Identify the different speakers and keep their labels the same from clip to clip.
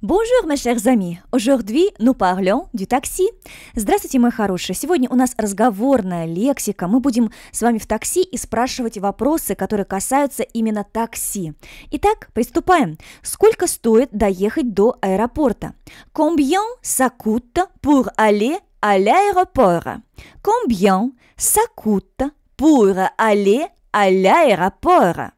Speaker 1: Bonjour, mes chers amis! Aujourd'hui, nous parlons du taxi. Здравствуйте, мои хорошие! Сегодня у нас разговорная лексика. Мы будем с вами в такси и спрашивать вопросы, которые касаются именно такси. Итак, приступаем. Сколько стоит доехать до аэропорта? Combien ça coûte pour aller à l'aéroport? Combien ça coûte pour aller à l'aéroport?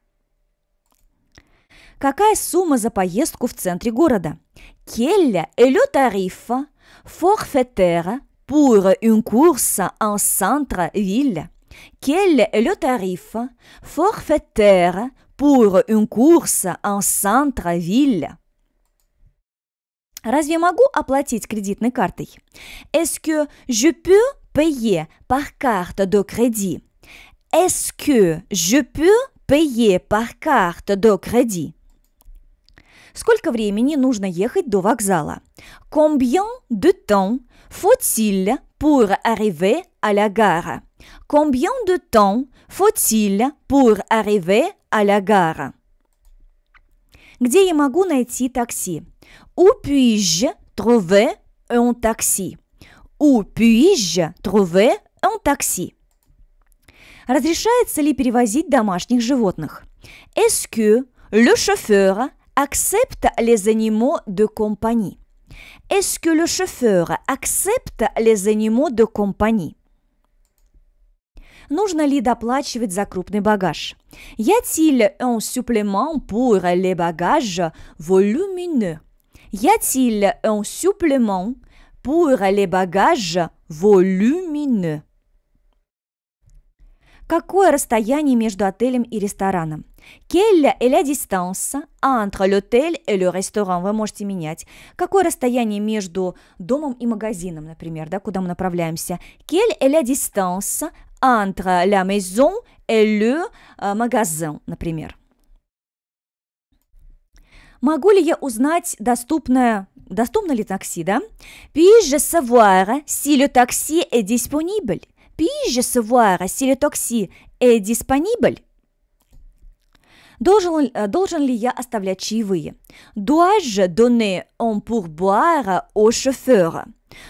Speaker 1: Какая сумма за поездку в центре города? Quel est le tarif forfaitaire pour une course en centre-ville? Quel est le tarif forfaitaire pour une course en centre-ville? Разве могу оплатить кредитной картой? Est-ce que je peux payer par carte de crédit? Est-ce que je peux payer par carte de crédit? Сколько времени нужно ехать до вокзала? Combien de temps faut-il pour arriver à la gare? Combien de temps faut-il pour arriver à la gare? Где я могу найти такси? Où puis-je trouver un taxi? Où puis-je trouver un taxi? Разрешается ли перевозить домашних животных? Est-ce que le chauffeur accepte les animaux de compagnie Est-ce que le chauffeur accepte les animaux de compagnie Нужно ли Y a-t-il un supplément pour les bagages volumineux Y a-t-il un supplément pour les bagages volumineux Какое расстояние между отелем и рестораном? Quelle est la distance entre l'hôtel et le Вы можете менять. Какое расстояние между домом и магазином, например, да, куда мы направляемся? Quelle est la distance entre la maison et le э, например? Могу ли я узнать доступное Доступно ли такси, да? Пиже je savoir si le taxi est disponible? Puis-je savoir si le taxi est disponible? Должен, Dois-je donner un pourboire au chauffeur?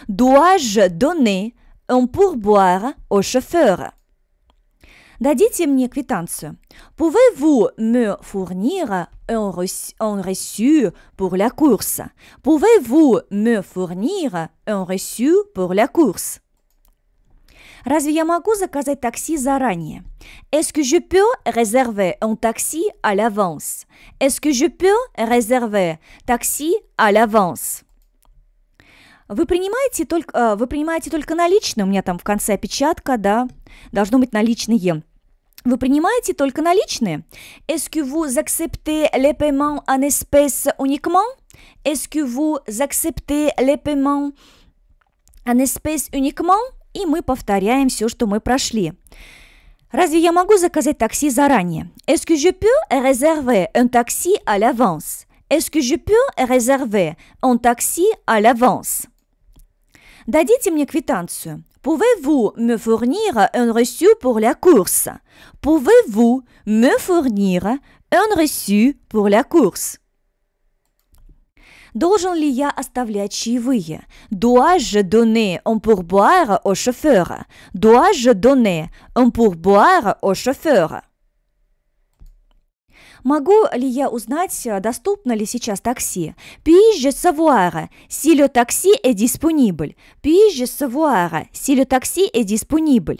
Speaker 1: Dois-je donner un pourboire au chauffeur? Дадите мне квитанцию. Pouvez-vous me fournir un reçu pour la course? Pouvez-vous me fournir un reçu pour la course? Разве я могу заказать такси заранее? Est-ce que je peux réserver un taxi à l'avance? Est-ce que je peux réserver taxi à l'avance? Вы принимаете только, э, вы принимаете только наличные, у меня там в конце опечатка, да, должно быть наличные. Вы принимаете только наличные? Est-ce que vous acceptez les paiements en espèces uniquement? Est-ce que vous acceptez les paiements en espèces uniquement? и мы повторяем все, что мы прошли. Разве я могу заказать такси заранее? Est-ce que je peux réserver un taxi à l'avance? Est-ce que je peux réserver un taxi à l'avance? Дадите мне квитанцию. Pouvez-vous me fournir un reçu pour la course? Pouvez-vous me fournir un reçu pour la course? Должен ли я оставлять чаевые? Dois je donner un pourboire au chauffeur? Dois je donner un pourboire au chauffeur? Могу ли я узнать, доступно ли сейчас такси? Puis-je savoir si le taxi est disponible? Puis-je savoir si le taxi est disponible?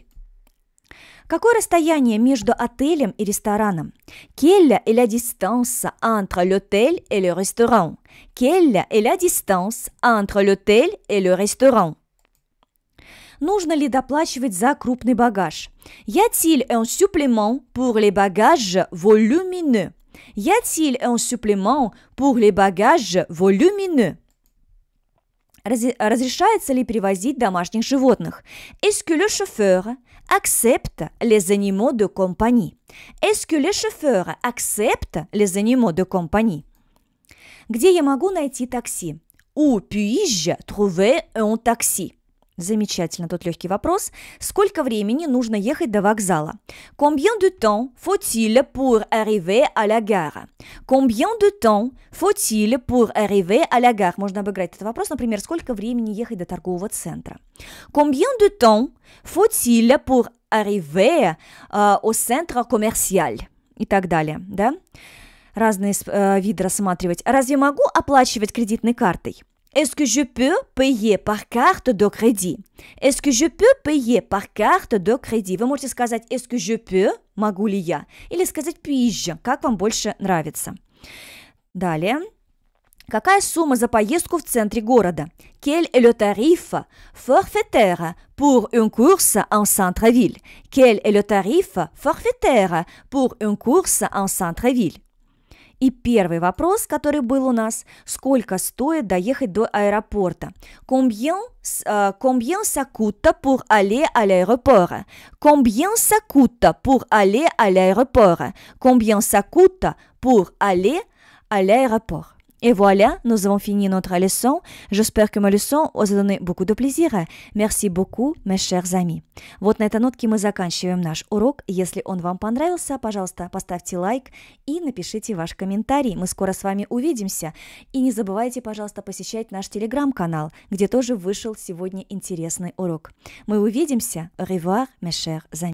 Speaker 1: Какое расстояние между отелем и рестораном? Quelle est la distance entre l'hôtel et le restaurant? Quelle est la distance entre l'hôtel et le restaurant? Нужно ли доплачивать за крупный багаж? Y a-t-il un supplément pour les bagages volumineux? Y a-t-il un supplément pour les bagages volumineux? Разрешается ли перевозить домашних животных? Est-ce que le chauffeur accepte les animaux de compagnie? Est-ce que le chauffeur accepte les animaux de compagnie? Где я могу найти такси? Où puis-je trouver un taxi? Замечательно, тут легкий вопрос. Сколько времени нужно ехать до вокзала? Combien de temps faut-il pour arriver à la gare? Combien de temps faut-il pour arriver à la gare? Можно обыграть этот вопрос, например, сколько времени ехать до торгового центра? Combien de temps faut-il pour arriver э, au centre commercial? И так далее, да? Разные э, виды рассматривать. Разве могу оплачивать кредитной картой? Est-ce que je peux payer par carte de crédit? Est-ce que je peux payer par carte de crédit? Вы можете сказать «Est-ce que je peux?» «Могу или сказать «Puis-je?» Как вам больше нравится. Далее. Какая сумма за поездку в центре города? Quel est le tarif forfaitaire pour une course en centre-ville? Quel est le tarif forfaitaire pour une course en centre-ville? И первый вопрос, который был у нас, сколько стоит доехать до аэропорта? Combien, uh, combien ça coûte pour aller à l'aéroport? Combien ça coûte pour aller à l'aéroport? Combien ça coûte pour aller à l'aéroport? Et voilà, nous avons fini notre leçon. J'espère que ma leçon vous a donné beaucoup de plaisir. Merci beaucoup, mes chers amis. Вот на этой нотке мы заканчиваем наш урок. Если он вам понравился, пожалуйста, поставьте лайк и напишите ваш комментарий. Мы скоро с вами увидимся. И не забывайте, пожалуйста, посещать наш телеграм-канал, где тоже вышел сегодня интересный урок. Мы увидимся. Au revoir, mes chers amis.